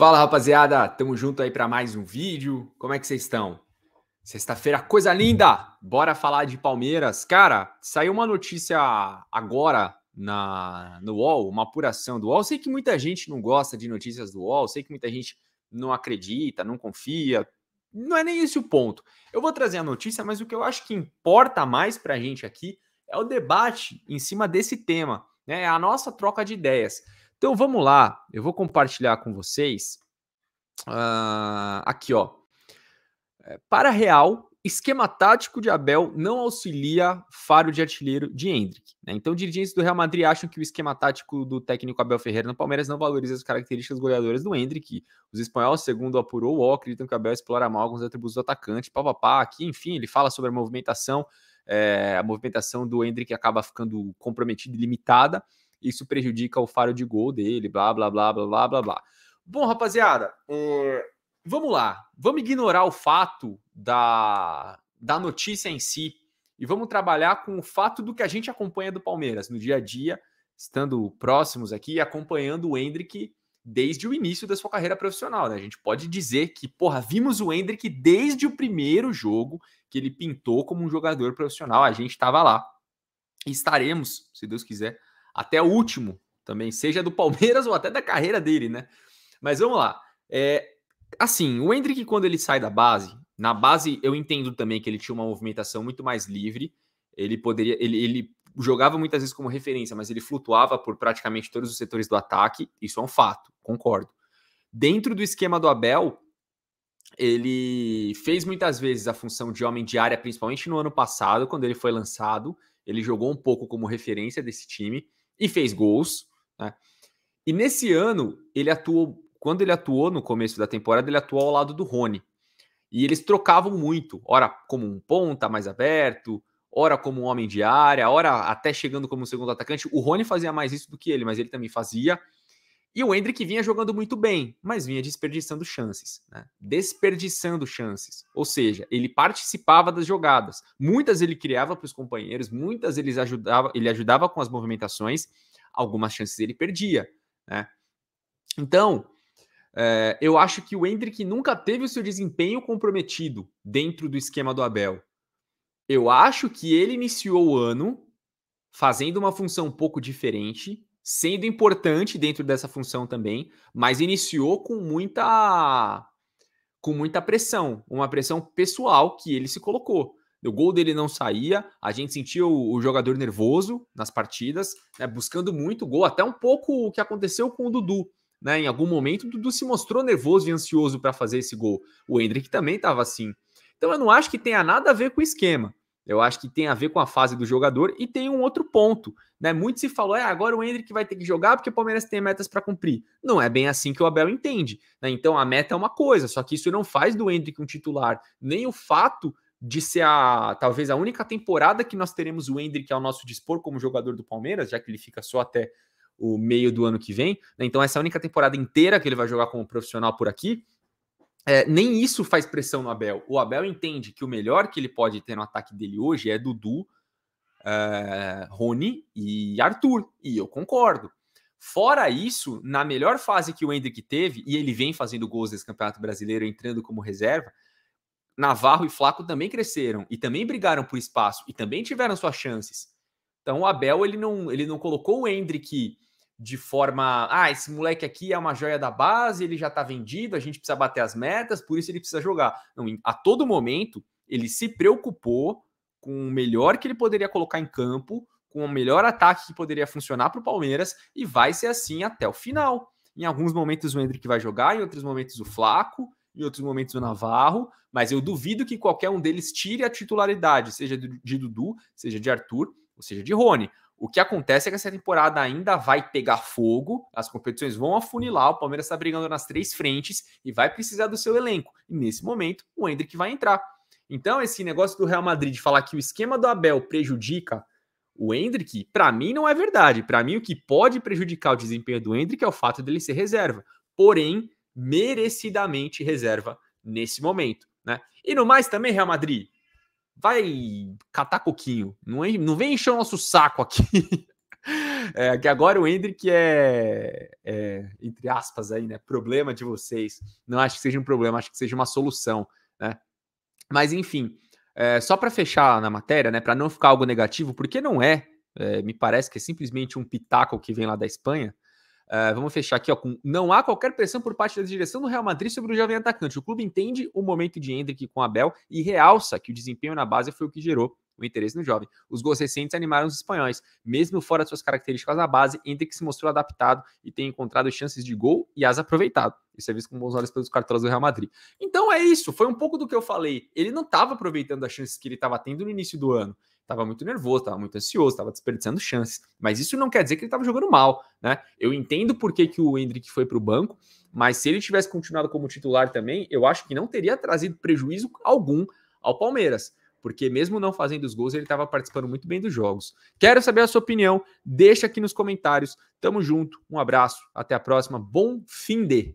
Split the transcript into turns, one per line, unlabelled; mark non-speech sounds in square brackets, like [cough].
Fala rapaziada, tamo junto aí para mais um vídeo. Como é que vocês estão? Sexta-feira, coisa linda! Bora falar de Palmeiras. Cara, saiu uma notícia agora na no UOL, uma apuração do UOL. Sei que muita gente não gosta de notícias do UOL, sei que muita gente não acredita, não confia. Não é nem esse o ponto. Eu vou trazer a notícia, mas o que eu acho que importa mais para a gente aqui é o debate em cima desse tema, né? É a nossa troca de ideias. Então vamos lá, eu vou compartilhar com vocês uh, aqui, ó. É, para real, esquema tático de Abel não auxilia faro de artilheiro de Hendrick. Né? Então, dirigentes do Real Madrid acham que o esquema tático do técnico Abel Ferreira no Palmeiras não valoriza as características goleadoras do Hendrick. Os espanhóis, segundo apurou o acreditam que Abel explora mal alguns atributos do atacante, pá, aqui, enfim, ele fala sobre a movimentação, é, a movimentação do Hendrick acaba ficando comprometida e limitada, isso prejudica o faro de gol dele, blá, blá, blá, blá, blá, blá, blá. Bom, rapaziada, é, vamos lá. Vamos ignorar o fato da, da notícia em si e vamos trabalhar com o fato do que a gente acompanha do Palmeiras no dia a dia, estando próximos aqui e acompanhando o Hendrick desde o início da sua carreira profissional, né? A gente pode dizer que, porra, vimos o Hendrick desde o primeiro jogo que ele pintou como um jogador profissional, a gente estava lá. E estaremos, se Deus quiser, até o último também, seja do Palmeiras [laughs] ou até da carreira dele, né? Mas vamos lá. É, assim, o Hendrick, quando ele sai da base, na base eu entendo também que ele tinha uma movimentação muito mais livre. Ele poderia. Ele, ele jogava muitas vezes como referência, mas ele flutuava por praticamente todos os setores do ataque. Isso é um fato, concordo. Dentro do esquema do Abel, ele fez muitas vezes a função de homem de área, principalmente no ano passado, quando ele foi lançado. Ele jogou um pouco como referência desse time e fez gols. Né? E nesse ano, ele atuou. Quando ele atuou no começo da temporada, ele atuou ao lado do Rony. E eles trocavam muito, ora como um ponta mais aberto, ora como um homem de área, ora até chegando como um segundo atacante. O Rony fazia mais isso do que ele, mas ele também fazia. E o Hendrick vinha jogando muito bem, mas vinha desperdiçando chances, né? desperdiçando chances. Ou seja, ele participava das jogadas. Muitas ele criava para os companheiros, muitas ele ajudava, ele ajudava com as movimentações, algumas chances ele perdia. Né? Então, é, eu acho que o Hendrick nunca teve o seu desempenho comprometido dentro do esquema do Abel. Eu acho que ele iniciou o ano fazendo uma função um pouco diferente sendo importante dentro dessa função também, mas iniciou com muita com muita pressão, uma pressão pessoal que ele se colocou. O gol dele não saía, a gente sentia o, o jogador nervoso nas partidas, né, buscando muito gol, até um pouco o que aconteceu com o Dudu. Né, em algum momento, o Dudu se mostrou nervoso e ansioso para fazer esse gol. O Hendrick também estava assim. Então, eu não acho que tenha nada a ver com o esquema. Eu acho que tem a ver com a fase do jogador e tem um outro ponto, né? Muito se falou, é agora o Hendrick vai ter que jogar porque o Palmeiras tem metas para cumprir. Não é bem assim que o Abel entende, né? Então a meta é uma coisa, só que isso não faz do Hendrick um titular, nem o fato de ser a talvez a única temporada que nós teremos o Hendrick ao nosso dispor como jogador do Palmeiras, já que ele fica só até o meio do ano que vem, né? Então essa é única temporada inteira que ele vai jogar como profissional por aqui é, nem isso faz pressão no Abel. O Abel entende que o melhor que ele pode ter no ataque dele hoje é Dudu, é, Rony e Arthur. E eu concordo. Fora isso, na melhor fase que o Hendrick teve, e ele vem fazendo gols desse Campeonato Brasileiro, entrando como reserva, Navarro e Flaco também cresceram e também brigaram por espaço e também tiveram suas chances. Então o Abel ele não, ele não colocou o Hendrick de forma. Ah, esse moleque aqui é uma joia da base, ele já está vendido, a gente precisa bater as metas, por isso ele precisa jogar. Não, a todo momento, ele se preocupou com o melhor que ele poderia colocar em campo, com o melhor ataque que poderia funcionar para o Palmeiras, e vai ser assim até o final. Em alguns momentos o Hendrick vai jogar, em outros momentos o Flaco, em outros momentos o Navarro, mas eu duvido que qualquer um deles tire a titularidade, seja de Dudu, seja de Arthur, ou seja de Rony. O que acontece é que essa temporada ainda vai pegar fogo, as competições vão afunilar, o Palmeiras está brigando nas três frentes e vai precisar do seu elenco. E nesse momento, o Hendrick vai entrar. Então, esse negócio do Real Madrid de falar que o esquema do Abel prejudica o Hendrick, para mim não é verdade. Para mim, o que pode prejudicar o desempenho do Hendrick é o fato dele ser reserva. Porém, merecidamente reserva nesse momento. Né? E no mais também, Real Madrid, vai catar coquinho. Não, não vem encher o nosso saco aqui. [laughs] É, que agora o Hendrick é, é, entre aspas, aí, né? Problema de vocês. Não acho que seja um problema, acho que seja uma solução, né? Mas enfim, é, só para fechar na matéria, né? Para não ficar algo negativo, porque não é, é, me parece que é simplesmente um pitaco que vem lá da Espanha. Uh, vamos fechar aqui ó, com não há qualquer pressão por parte da direção do Real Madrid sobre o jovem atacante. O clube entende o momento de Hendrick com Abel e realça que o desempenho na base foi o que gerou o interesse no jovem. Os gols recentes animaram os espanhóis. Mesmo fora de suas características na base, Hendrick se mostrou adaptado e tem encontrado chances de gol e as aproveitado. Isso é visto com bons olhos pelos cartões do Real Madrid. Então é isso, foi um pouco do que eu falei. Ele não estava aproveitando as chances que ele estava tendo no início do ano estava muito nervoso, estava muito ansioso, estava desperdiçando chances. Mas isso não quer dizer que ele estava jogando mal, né? Eu entendo por que, que o Hendrick foi para o banco, mas se ele tivesse continuado como titular também, eu acho que não teria trazido prejuízo algum ao Palmeiras. Porque mesmo não fazendo os gols, ele estava participando muito bem dos jogos. Quero saber a sua opinião, deixa aqui nos comentários. Tamo junto, um abraço, até a próxima, bom fim de!